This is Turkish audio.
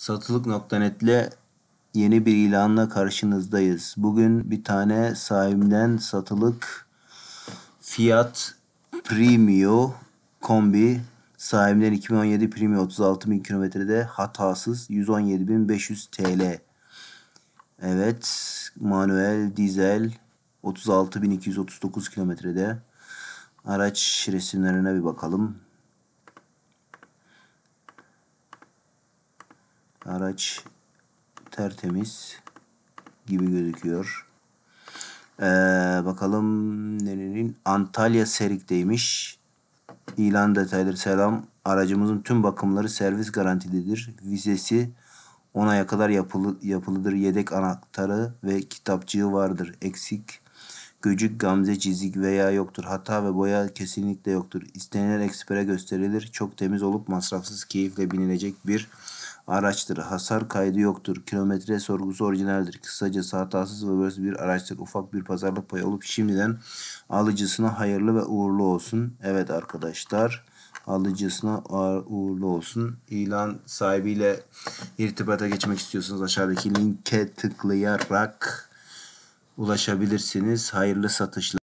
Satılık.net ile yeni bir ilanla karşınızdayız. Bugün bir tane sahibimden satılık Fiat Premio kombi sahibimden 2017 Premio 36.000 kilometrede hatasız 117.500 TL. Evet manuel dizel 36.239 kilometrede. Araç resimlerine bir bakalım. Araç tertemiz gibi gözüküyor. Ee, bakalım nelerin Antalya Serik'teymiş. İlan detayları selam. Aracımızın tüm bakımları servis garantilidir. Vizesi onaya kadar yapılı, yapılıdır. Yedek anahtarı ve kitapçığı vardır. Eksik göcük, gamze, çizik veya yoktur. Hata ve boya kesinlikle yoktur. İstenilen ekspere gösterilir. Çok temiz olup masrafsız keyifle binilecek bir araçtır. Hasar kaydı yoktur. Kilometre sorgusu orijinaldir. Kısacası hatasız ve böyle bir araçtır. Ufak bir pazarlık payı olup şimdiden alıcısına hayırlı ve uğurlu olsun. Evet arkadaşlar alıcısına uğurlu olsun. İlan sahibiyle irtibata geçmek istiyorsanız aşağıdaki linke tıklayarak ulaşabilirsiniz. Hayırlı satışlar.